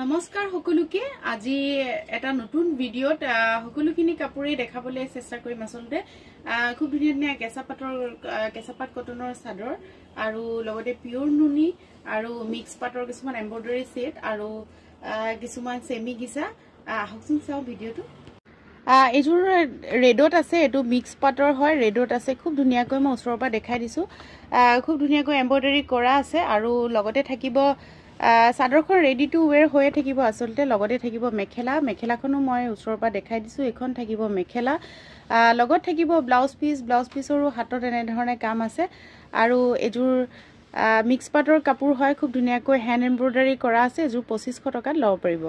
নমস্কাৰ সকলোকে আজি এটা নতুন ভিডিঅ'ত সকলোখিনি কাপোৰেই দেখাবলৈ চেষ্টা কৰিম আচলতে খুব ধুনীয়া ধুনীয়া কেঁচা কেঁচা কেঁচাপাত কটনৰ চাদৰ আৰু লগতে পিয়ৰ নুনি আৰু মিক্স পাটৰ কিছুমান এম্ব্ৰইডাৰী ছেট আৰু কিছুমান চেমি গিচা আহকচোন চাওঁ ভিডিঅ'টো এইযোৰ ৰেডত আছে এইটো মিক্স পাটৰ হয় ৰেডত আছে খুব ধুনীয়াকৈ মই ওচৰৰ পৰা দেখাই দিছোঁ খুব ধুনীয়াকৈ এম্ব্ৰইডাৰী কৰা আছে আৰু লগতে থাকিব চাদৰখন ৰেডি টু ৱেৰ হৈয়ে থাকিব আচলতে লগতে থাকিব মেখেলা মেখেলাখনো মই ওচৰৰ পৰা দেখাই দিছোঁ এইখন থাকিব মেখেলা লগত থাকিব ব্লাউজ পিচ ব্লাউজ পিচৰো হাতত এনেধৰণে কাম আছে আৰু এইযোৰ মিক্স পাটৰ কাপোৰ হয় খুব ধুনীয়াকৈ হেণ্ড এম্ব্ৰইডাৰী কৰা আছে এযোৰ পঁচিছশ টকাত ল'ব পাৰিব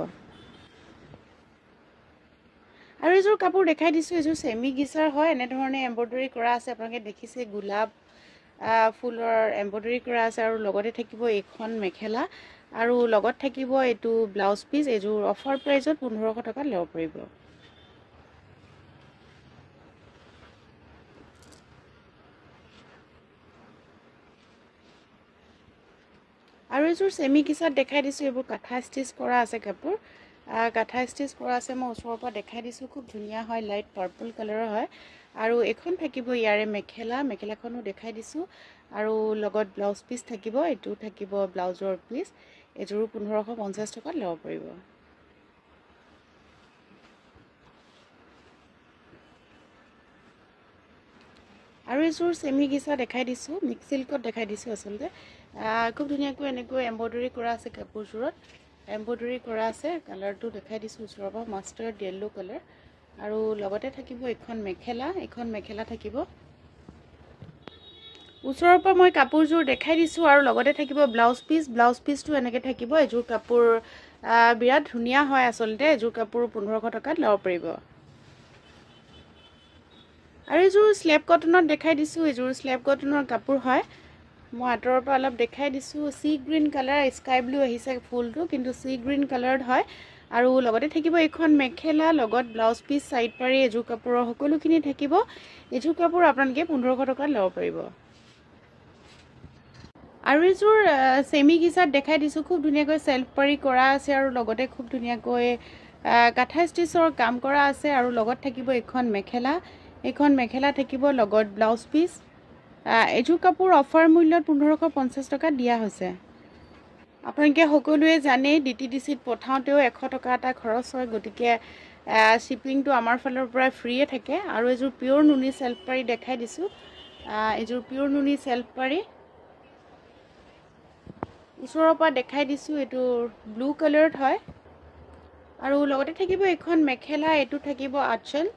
আৰু এইযোৰ কাপোৰ দেখাই দিছোঁ এইযোৰ চেমি গিচাৰ হয় এনেধৰণে এম্ব্ৰইডৰী কৰা আছে আপোনালোকে দেখিছে গোলাপ ফুলৰ এম্ব্ৰইডৰী কৰা আছে আৰু লগতে থাকিব এইখন মেখেলা আৰু লগত থাকিব এইটো ব্লাউজ পিচ এইযোৰ অফাৰ প্ৰাইজত পোন্ধৰশ টকা ল'ব পাৰিব আৰু এইযোৰ চেমি কিচাত দেখাই দিছোঁ এইবোৰ কাঠা ষ্টিচ কৰা আছে কাপোৰ গাঁঠা ষ্টিচ কৰা আছে মই ওচৰৰ পৰা দেখাই দিছোঁ খুব ধুনীয়া হয় লাইট পাৰ্পল কালাৰৰ হয় আৰু এইখন থাকিব ইয়াৰে মেখেলা মেখেলাখনো দেখাই দিছোঁ আৰু লগত ব্লাউজ পিচ থাকিব এইটো থাকিব ব্লাউজৰ পিচ এইযোৰো পোন্ধৰশ পঞ্চাছ টকাত ল'ব পাৰিব আৰু এইযোৰ চেমি গিচা দেখাই দিছোঁ মিক্স চিল্কত দেখাই দিছোঁ আচলতে খুব ধুনীয়াকৈ এনেকৈ এম্ব্ৰইডাৰী কৰা আছে কাপোৰযোৰত এম্ব্ৰইডৰী কৰা আছে কালাৰটো দেখাই দিছোঁ ওচৰৰ পৰা মাষ্টাৰ্ড য়েল্ল' কালাৰ আৰু লগতে থাকিব এখন মেখেলা এখন মেখেলা থাকিব ওচৰৰ পৰা মই কাপোৰযোৰ দেখাই দিছোঁ আৰু লগতে থাকিব ব্লাউজ পিচ ব্লাউজ পিচটো এনেকৈ থাকিব এযোৰ কাপোৰ বিৰাট ধুনীয়া হয় আচলতে এযোৰ কাপোৰ পোন্ধৰশ টকাত ল'ব পাৰিব আৰু এযোৰ শ্লেপ কটনত দেখাই দিছোঁ এযোৰ শ্লেপ কটনৰ কাপোৰ হয় মই আঁতৰৰ পৰা অলপ দেখাই দিছোঁ sea green colour sky blue আহিছে ফুলটো কিন্তু চি গ্ৰীণ কালাৰত হয় আৰু লগতে থাকিব এইখন মেখেলা লগত ব্লাউজ পিচ চাইড পাৰি এযোৰ কাপোৰৰ সকলোখিনি থাকিব এযোৰ কাপোৰ আপোনালোকে পোন্ধৰশ টকাত ল'ব পাৰিব আৰু এযোৰ চেমি ঘিচাত দেখাই দিছোঁ খুব ধুনীয়াকৈ চেল্ফ পাৰি কৰা আছে আৰু লগতে খুব ধুনীয়াকৈ কাঠা ষ্টিচৰ কাম কৰা আছে আৰু লগত থাকিব এইখন মেখেলা এইখন মেখেলা থাকিব লগত ব্লাউজ পিচ এযোৰ কাপোৰ অফাৰ মূল্যত পোন্ধৰশ পঞ্চাছ টকা দিয়া হৈছে আপোনালোকে সকলোৱে জানেই ডি টি ডি চিত পঠাওঁতেও এশ টকা এটা খৰচ হয় গতিকে শ্বিপিংটো আমাৰ ফালৰ পৰা ফ্ৰীয়ে থাকে আৰু এযোৰ পিয়ৰ নুনি চেল্ফ পাৰি দেখাই দিছোঁ এযোৰ পিয়ৰ নুনি চেল্ফ পাৰি ওচৰৰ পৰা দেখাই দিছোঁ এইটো ব্লু কালাৰত হয় আৰু লগতে থাকিব এইখন মেখেলা এইটো থাকিব আচল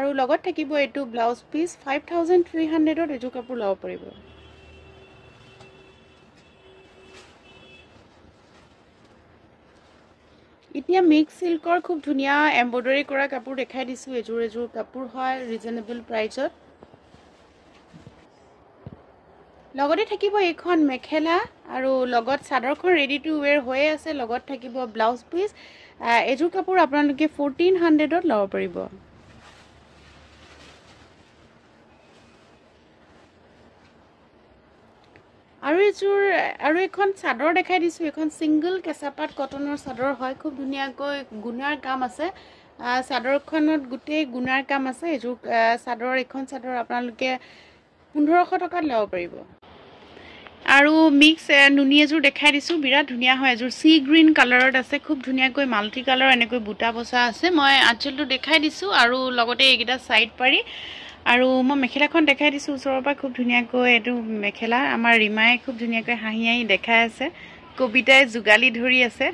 আৰু লগত থাকিব এইটো blouse piece five thousand three হাণ্ড্ৰেডত এযোৰ কাপোৰ ল'ব পাৰিব এতিয়া মিক্স চিল্কৰ খুব ধুনীয়া এম্ব্ৰইডাৰী কৰা কাপোৰ দেখাই দিছোঁ এযোৰ এযোৰ কাপোৰ হয় ৰিজনেবল প্ৰাইচত লগতে থাকিব এইখন মেখেলা আৰু লগত চাদৰখন ৰেডি টু ৱেৰ হৈয়ে আছে লগত থাকিব ব্লাউজ পিচ এযোৰ কাপোৰ আপোনালোকে ফৰ্টিন হাণ্ড্ৰেডত ল'ব পাৰিব দিছোঁ আৰু এখন চাদৰ দেখাই দিছোঁ এখন ছিংগল কেঁচাপাত কটনৰ চাদৰ হয় খুব ধুনীয়াকৈ গুণাৰ কাম আছে চাদৰখনত গোটেই গুণাৰ কাম আছে এইযোৰ চাদৰ এইখন চাদৰ আপোনালোকে পোন্ধৰশ টকাত ল'ব পাৰিব আৰু মিক্স নুনি এযোৰ দেখাই দিছোঁ বিৰাট ধুনীয়া হয় এযোৰ চি গ্ৰীণ কালাৰত আছে খুব ধুনীয়াকৈ মাল্টি কালাৰ এনেকৈ বুটা বচা আছে মই আঁচলটো দেখাই দিছোঁ আৰু লগতে এইকেইটা চাইড পাৰি আৰু মই মেখেলাখন দেখাই দিছোঁ ওচৰৰ পৰা খুব ধুনীয়াকৈ এইটো মেখেলা আমাৰ ৰীমাই খুব ধুনীয়াকৈ হাঁহি আহি দেখাই আছে কবিতাই যোগালি ধৰি আছে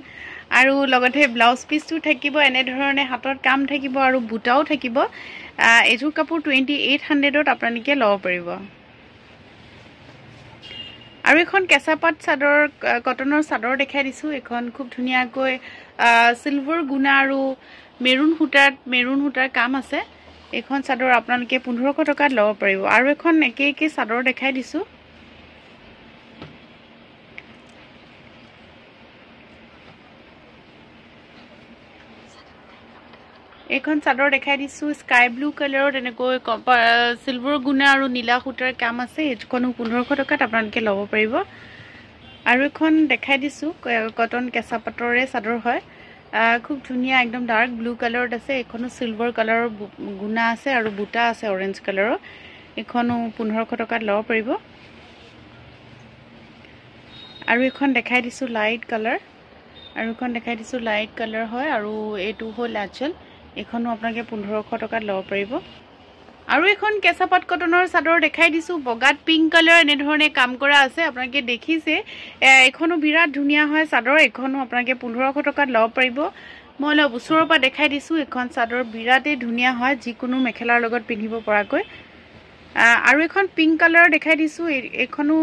আৰু লগতে ব্লাউজ পিচটো থাকিব এনেধৰণে হাতত কাম থাকিব আৰু বুটাও থাকিব এইযোৰ কাপোৰ টুৱেণ্টি এইট হাণ্ড্ৰেডত আপোনালোকে ল'ব পাৰিব আৰু এখন কেঁচা কেঁচাপাত চাদৰ কটনৰ চাদৰ দেখাই দিছোঁ এইখন খুব ধুনীয়াকৈ চিলভাৰ গুণা আৰু মেৰুণ সূতাত মেৰুণ সূতাৰ কাম আছে এইখন চাদৰ আপোনালোকে পোন্ধৰশ টকাত ল'ব পাৰিব আৰু এখন একে একে চাদৰ দেখাই দিছোঁ এইখন চাদৰ দেখাই দিছোঁ স্কাই ব্লু কালাৰৰ তেনেকৈ চিলভাৰ গুণা আৰু নীলা সূতাৰ কাম আছে এইখনো পোন্ধৰশ টকাত আপোনালোকে ল'ব পাৰিব আৰু এখন দেখাই দিছোঁ কটন কেঁচা পাটৰে চাদৰ হয় খুব ধুনীয়া একদম ডাৰ্ক ব্লু কালাৰত আছে এইখনো চিলভাৰ কালাৰৰ গুণা আছে আৰু বুটা আছে অৰেঞ্জ কালাৰৰ এইখনো পোন্ধৰশ টকাত ল'ব পাৰিব আৰু এইখন দেখাই দিছোঁ লাইট কালাৰ আৰু এইখন দেখাই দিছোঁ লাইট কালাৰ হয় আৰু এইটো হ'ল আচল এইখনো আপোনালোকে পোন্ধৰশ টকাত ল'ব পাৰিব আৰু এখন কেঁচা পাট কটনৰ চাদৰ দেখাই দিছোঁ বগাত পিংক কালাৰ এনেধৰণে কাম কৰা আছে আপোনালোকে দেখিছে এইখনো বিৰাট ধুনীয়া হয় চাদৰ এইখনো আপোনালোকে পোন্ধৰশ টকাত ল'ব পাৰিব মই অলপ ওচৰৰ পৰা দেখাই দিছোঁ এইখন চাদৰ বিৰাটেই ধুনীয়া হয় যিকোনো মেখেলাৰ লগত পিন্ধিব পৰাকৈ আৰু এখন পিংক কালাৰ দেখাই দিছোঁ এইখনো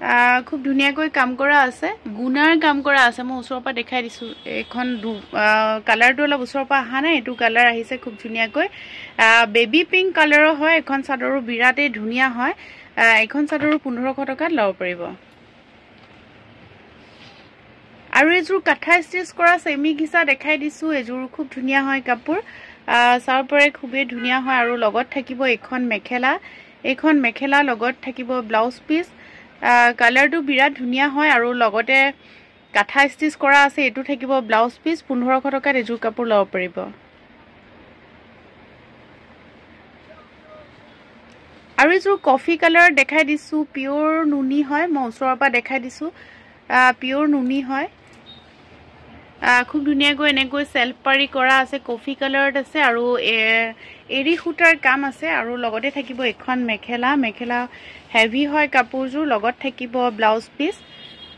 খুব ধুনীয়াকৈ কাম কৰা আছে গুণাৰ কাম কৰা আছে মই ওচৰৰ পৰা দেখাই দিছোঁ এইখন কালাৰটো অলপ ওচৰৰ পৰা অহা নাই এইটো কালাৰ আহিছে খুব ধুনীয়াকৈ বেবী পিংক কালাৰৰ হয় এখন চাদৰো বিৰাটেই ধুনীয়া হয় এইখন চাদৰো পোন্ধৰশ টকাত ল'ব পাৰিব আৰু এইযোৰ কাঠা ষ্টিচ কৰা চেমি ঘিচা দেখাই দিছোঁ এইযোৰ খুব ধুনীয়া হয় কাপোৰ চাব পাৰে খুবেই ধুনীয়া হয় আৰু লগত থাকিব এইখন মেখেলা এইখন মেখেলা লগত থাকিব ব্লাউজ পিচ কালাৰটো বিৰাট ধুনীয়া হয় আৰু লগতে কাঠা ষ্টিচ কৰা আছে এইটো থাকিব ব্লাউজ পিচ পোন্ধৰশ টকাত এযোৰ কাপোৰ ল'ব পাৰিব আৰু এযোৰ কফি কালাৰ দেখাই দিছোঁ পিয়ৰ নুনি হয় মই ওচৰৰ পৰা দেখাই দিছোঁ পিয়ৰ নুনি হয় খুব ধুনীয়াকৈ এনেকৈ চেল্ফ পাৰি কৰা আছে কফি কালাৰত আছে আৰু এৰী সূতাৰ কাম আছে আৰু লগতে থাকিব এখন মেখেলা মেখেলা হেভি হয় কাপোৰযোৰ লগত থাকিব ব্লাউজ পিচ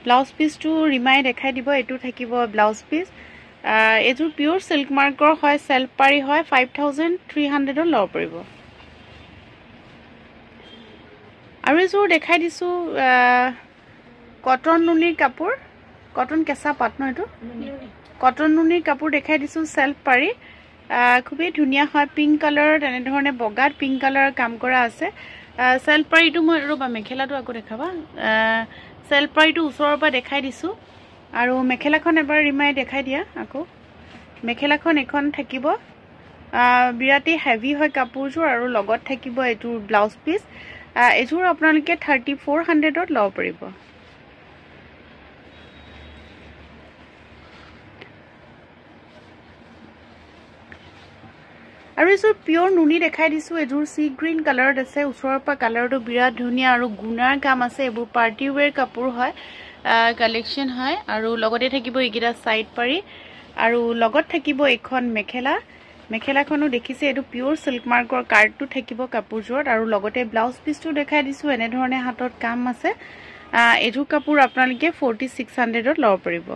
ব্লাউজ পিচটো ৰিমাই দেখাই দিব এইটো থাকিব ব্লাউজ পিচ এইযোৰ পিয়'ৰ চিল্ক মাৰ্কৰ হয় চেল্ফ পাৰি হয় ফাইভ থাউজেণ্ড থ্ৰী হাণ্ড্ৰেডত ল'ব পাৰিব আৰু এযোৰ দেখাই দিছোঁ কটন নুনিৰ কাপোৰ কটন কেঁচা পাটন ন এইটো কটন নুনিৰ কাপোৰ দেখাই দিছোঁ চেল্ফ পাৰি খুবেই ধুনীয়া হয় পিংক কালাৰ তেনেধৰণে ধৰনেৰ বগাত পিঙ্ক কালাৰ কাম কৰা আছে সেলফ পাৰি মো ৰবা মেখেলা আকো দেখাবা সেলফ ওচৰৰ পৰা দেখাই দিছোঁ আৰু মেখেলাখন এবাৰ ৰিমাই দেখাই দিয়া আকৌ মেখেলাখন এখন থাকিব বিৰাটেই হেভি হয় কাপোৰযোৰ আৰু লগত থাকিব এটুৰ ব্লাউজ পিচ এইযোৰ আপোনালোকে থাৰ্টি ফ'ৰ হাণ্ড্ৰেডত লব পাৰিব আৰু এইযোৰ পিয়ৰ নুনি দেখাই দিছোঁ এইযোৰ চি গ্ৰীণ কালাৰত আছে ওচৰৰ পৰা কালাৰটো বিৰাট ধুনীয়া আৰু গুণাৰ কাম আছে এইবোৰ পাৰ্টি ৱেৰ কাপোৰ হয় কালেকশ্যন হয় আৰু লগতে থাকিব এইকেইটা চাইড পাৰি আৰু লগত থাকিব এইখন মেখেলা মেখেলাখনো দেখিছে এইটো পিয়ৰ চিল্ক মাৰ্কৰ কাৰ্ডটো থাকিব কাপোৰযোৰত আৰু লগতে ব্লাউজ পিচটো দেখাই দিছোঁ এনেধৰণে হাতত কাম আছে এইযোৰ কাপোৰ আপোনালোকে ফৰ্টি ছিক্স হাণ্ড্ৰেডত ল'ব পাৰিব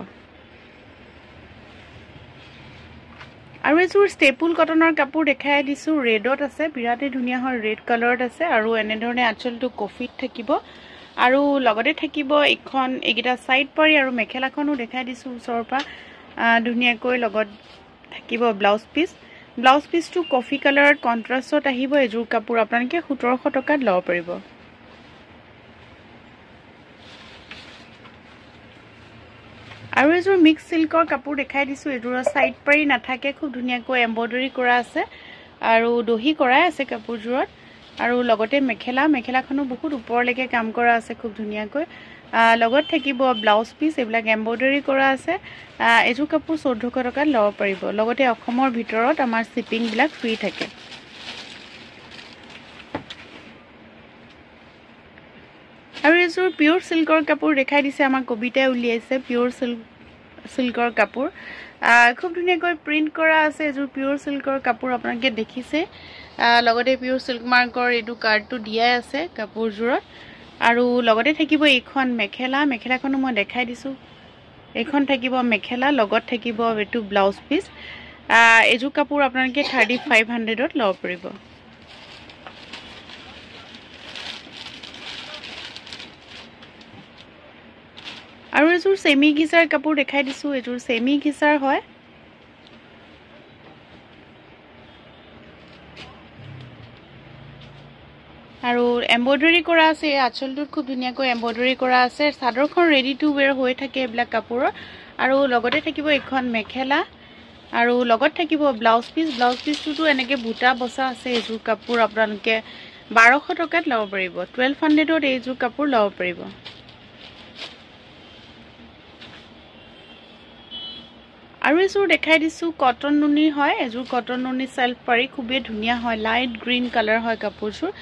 আৰু এযোৰ ষ্টেপুল কটনৰ কাপোৰ দেখাই দিছোঁ ৰেডত আছে বিৰাটেই ধুনীয়া হয় ৰেড কালাৰত আছে আৰু এনেধৰণে আঁচলটো কফিত থাকিব আৰু লগতে থাকিব এইখন এইকেইটা ছাইড পাৰি আৰু মেখেলাখনো দেখাই দিছোঁ ওচৰৰ পৰা ধুনীয়াকৈ লগত থাকিব ব্লাউজ পিচ ব্লাউজ পিচটো কফি কালাৰত কণ্ট্ৰাষ্টত আহিব এইযোৰ কাপোৰ আপোনালোকে সোতৰশ টকাত ল'ব পাৰিব আৰু এযোৰ মিক্স চিল্কৰ কাপোৰ দেখাই দিছোঁ এযোৰৰ ছাইড পাৰি নাথাকে খুব ধুনীয়াকৈ এম্ব্ৰইডাৰী কৰা আছে আৰু দহি কৰাই আছে কাপোৰযোৰত আৰু লগতে মেখেলা মেখেলাখনো বহুত ওপৰলৈকে কাম কৰা আছে খুব ধুনীয়াকৈ লগত থাকিব ব্লাউজ পিচ এইবিলাক এম্ব্ৰইডাৰী কৰা আছে এযোৰ কাপোৰ চৈধ্যশ টকাত ল'ব পাৰিব লগতে অসমৰ ভিতৰত আমাৰ শ্বিপিংবিলাক ফ্ৰী থাকে এযোৰ পিয়'ৰ চিল্কৰ কাপোৰ দেখাই দিছে আমাক কবিতাই উলিয়াইছে পিয়'ৰ চিল্ক চিল্কৰ কাপোৰ খুব ধুনীয়াকৈ প্ৰিণ্ট কৰা আছে এযোৰ পিয়'ৰ চিল্কৰ কাপোৰ আপোনালোকে দেখিছে লগতে পিয়'ৰ চিল্ক মাৰ্কৰ এইটো কাৰ্ডটো দিয়াই আছে কাপোৰযোৰত আৰু লগতে থাকিব এইখন মেখেলা মেখেলাখনো মই দেখাই দিছোঁ এইখন থাকিব মেখেলা লগত থাকিব এইটো ব্লাউজ পিচ এইযোৰ কাপোৰ আপোনালোকে থাৰ্টি ফাইভ হাণ্ড্ৰেডত ল'ব পাৰিব আৰু এযোৰ চেমি ঘিচাৰ কাপোৰ দেখাই দিছোঁ এযোৰ চেমি ঘিচাৰ হয় আৰু এম্ব্ৰইডাৰী কৰা আছে এই আঁচলটোত খুব ধুনীয়াকৈ এম্ব্ৰইডাৰী কৰা আছে চাদৰখন ৰেডি টু ৱেৰ হৈ থাকে এইবিলাক কাপোৰৰ আৰু লগতে থাকিব এইখন মেখেলা আৰু লগত থাকিব ব্লাউজ পিচ ব্লাউজ পিচটোতো এনেকৈ বুটা বচা আছে এইযোৰ কাপোৰ আপোনালোকে বাৰশ টকাত ল'ব পাৰিব টুৱেল্ভ হাণ্ড্ৰেডত এইযোৰ কাপোৰ ল'ব পাৰিব আৰু এযোৰ দেখাই দিছোঁ কটন নুনিৰ হয় এযোৰ কটন নুনি চেল্ফ পাৰি খুবেই ধুনীয়া হয় লাইট গ্ৰীণ কালাৰ হয় কাপোৰযোৰ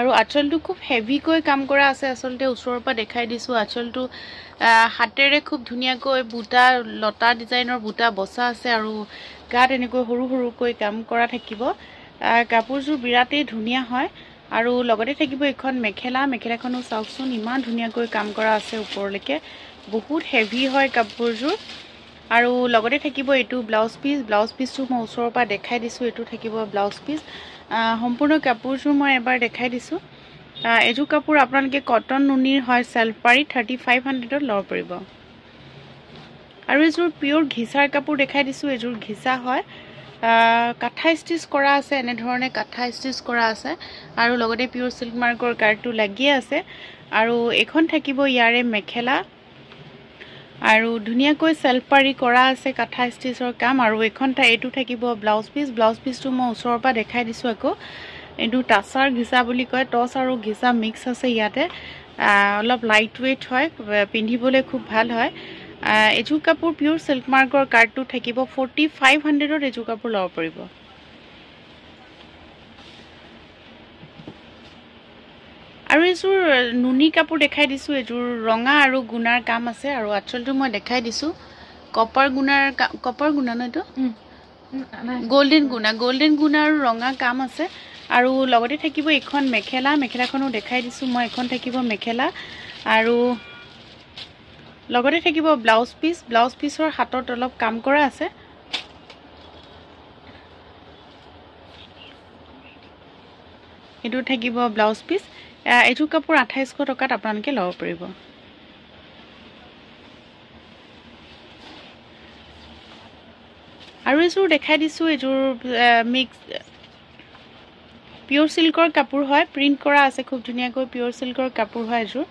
আৰু আঁচলটো খুব হেভিকৈ কাম কৰা আছে আচলতে ওচৰৰ পৰা দেখাই দিছোঁ আঁচলটো হাতেৰে খুব ধুনীয়াকৈ বুটা লতা ডিজাইনৰ বুটা বচা আছে আৰু গাত এনেকৈ সৰু সৰুকৈ কাম কৰা থাকিব কাপোৰযোৰ বিৰাটেই ধুনীয়া হয় আৰু লগতে থাকিব এইখন মেখেলা মেখেলাখনো চাওকচোন ইমান ধুনীয়াকৈ কাম কৰা আছে ওপৰলৈকে বহুত হেভি হয় কাপোৰযোৰ আৰু লগতে থাকিব এইটো ব্লাউজ পিচ ব্লাউজ পিচটো মই ওচৰৰ পৰা দেখাই দিছোঁ এইটো থাকিব ব্লাউজ পিচ সম্পূৰ্ণ কাপোৰযোৰ মই এবাৰ দেখাই দিছোঁ এযোৰ কাপোৰ আপোনালোকে কটন নুনিৰ হয় চেল্ফ পাৰি থাৰ্টি ফাইভ হাণ্ড্ৰেডত ল'ব পাৰিব আৰু এইযোৰ পিয়ৰ ঘিচাৰ কাপোৰ দেখাই দিছোঁ এইযোৰ ঘিচা হয় কাঠা ষ্টিচ কৰা আছে এনেধৰণে কাঠা ষ্টিচ কৰা আছে আৰু লগতে পিয়ৰ চিল্ক মাৰ্কৰ কাৰ্ডটো লাগিয়ে আছে আৰু এইখন থাকিব ইয়াৰে মেখেলা আৰু ধুনীয়াকৈ চেলফাৰী কৰা আছে কাঠা ষ্টিচৰ কাম আৰু এইখন ঠাই এইটো থাকিব ব্লাউজ পিচ ব্লাউজ পিচটো মই ওচৰৰ পৰা দেখাই দিছোঁ আকৌ এইটো টাচাৰ ঘিচা বুলি কয় টচ আৰু ঘিচা মিক্স আছে ইয়াতে অলপ লাইট ৱেইট হয় পিন্ধিবলৈ খুব ভাল হয় এযোৰ কাপোৰ পিয়'ৰ চিল্ক মাৰ্কৰ কাৰ্ডটো থাকিব ফৰ্টি ফাইভ হাণ্ড্ৰেডত এযোৰ কাপোৰ ল'ব পাৰিব এযোৰ নুনি কাপোৰ দেখাই দিছোঁ এইযোৰ ৰঙা আৰু গুণাৰ কাম আছে আৰু আঁচলটো মই দেখাই দিছোঁ কপাৰ গুণাৰ কপাৰ গুণা ন এইটো গল্ডেন গুণা গল্ডেন গুণা আৰু ৰঙা কাম আছে আৰু লগতে থাকিব এইখন মেখেলা মেখেলাখনো দেখাই দিছোঁ মই এইখন থাকিব মেখেলা আৰু লগতে থাকিব ব্লাউজ পিচ ব্লাউজ পিচৰ হাতত অলপ কাম কৰা আছে এইটো থাকিব ব্লাউজ পিচ এইটো কাপোৰ আঠাইছশ টকাত আপোনালোকে ল'ব পাৰিব আৰু এযোৰ দেখাই দিছোঁ এইযোৰ মিক্স পিয়'ৰ চিল্কৰ কাপোৰ হয় প্ৰিণ্ট কৰা আছে খুব ধুনীয়াকৈ পিয়'ৰ চিল্কৰ কাপোৰ হয় এযোৰ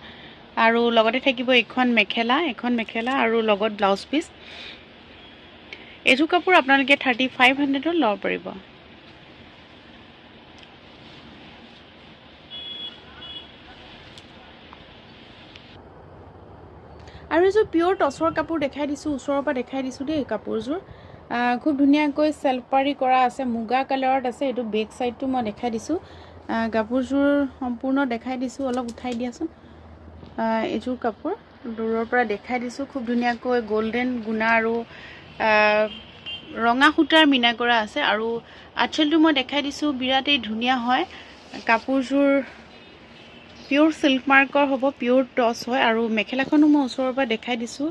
আৰু লগতে থাকিব এইখন মেখেলা এখন মেখেলা আৰু লগত ব্লাউজ পিচ এইযোৰ কাপোৰ আপোনালোকে থাৰ্টি ফাইভ হাণ্ড্ৰেডত ল'ব পাৰিব আৰু এইযোৰ পিয়'ৰ টচৰ কাপোৰ দেখাই দিছোঁ ওচৰৰ পৰা দেখাই দিছোঁ দেই কাপোৰযোৰ খুব ধুনীয়াকৈ চেল্ফ কৰা আছে মুগা কালাৰত আছে এইটো বেক ছাইডটো মই দেখাই দিছোঁ কাপোৰযোৰ সম্পূৰ্ণ দেখাই দিছোঁ অলপ উঠাই দিয়াচোন এইযোৰ কাপোৰ দূৰৰ পৰা দেখাই দিছোঁ খুব ধুনীয়াকৈ গ'ল্ডেন গুণা আৰু ৰঙা সূতাৰ মিনা কৰা আছে আৰু আঠেলটো মই দেখাই দিছোঁ বিৰাটেই ধুনীয়া হয় কাপোৰযোৰ পিয়'ৰ চিল্ক মাৰ্কৰ হ'ব পিয়'ৰ টচ হয় আৰু মেখেলাখনো মই ওচৰৰ পৰা দেখাই দিছোঁ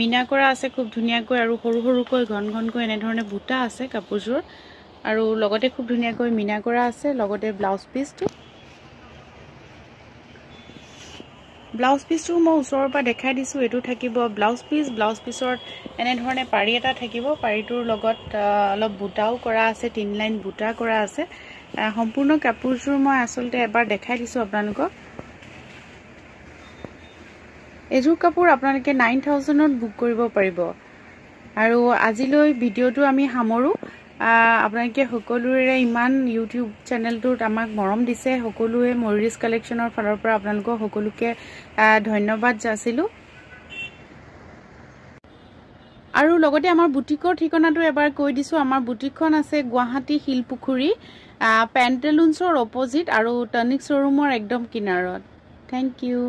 মিনা কৰা আছে খুব ধুনীয়াকৈ আৰু সৰু সৰুকৈ ঘন ঘনকৈ এনেধৰণে বুটা আছে কাপোৰযোৰ আৰু লগতে খুব ধুনীয়াকৈ মিনা কৰা আছে লগতে ব্লাউজ পিচটো ব্লাউজ পিচটো মই ওচৰৰ পৰা দেখাই দিছোঁ এইটো থাকিব ব্লাউজ পিচ ব্লাউজ পিচত এনেধৰণে পাৰি এটা থাকিব পাৰিটোৰ লগত অলপ বুটাও কৰা আছে তিনি লাইন বুটা কৰা আছে সম্পূৰ্ণ কাপোৰযোৰ মই আচলতে এবাৰ দেখাই দিছোঁ আপোনালোকক এযোৰ কাপোৰ আপোনালোকে নাইন থাউজেণ্ডত বুক কৰিব পাৰিব আৰু আজিলৈ ভিডিঅ'টো আমি সামৰোঁ আপোনালোকে সকলোৰে ইমান ইউটিউব চেনেলটোত আমাক মৰম দিছে সকলোৱে মৰিজ কালেকশ্যনৰ ফালৰ পৰা আপোনালোকক সকলোকে ধন্যবাদ জাচিলোঁ আৰু লগতে আমাৰ বুটিকৰ ঠিকনাটো এবাৰ কৈ দিছোঁ আমাৰ বুটিকখন আছে গুৱাহাটী শিলপুখুৰী পেণ্টেলুনছৰ অপজিট আৰু টনিক শ্ব'ৰুমৰ একদম কিনাৰত থেংক ইউ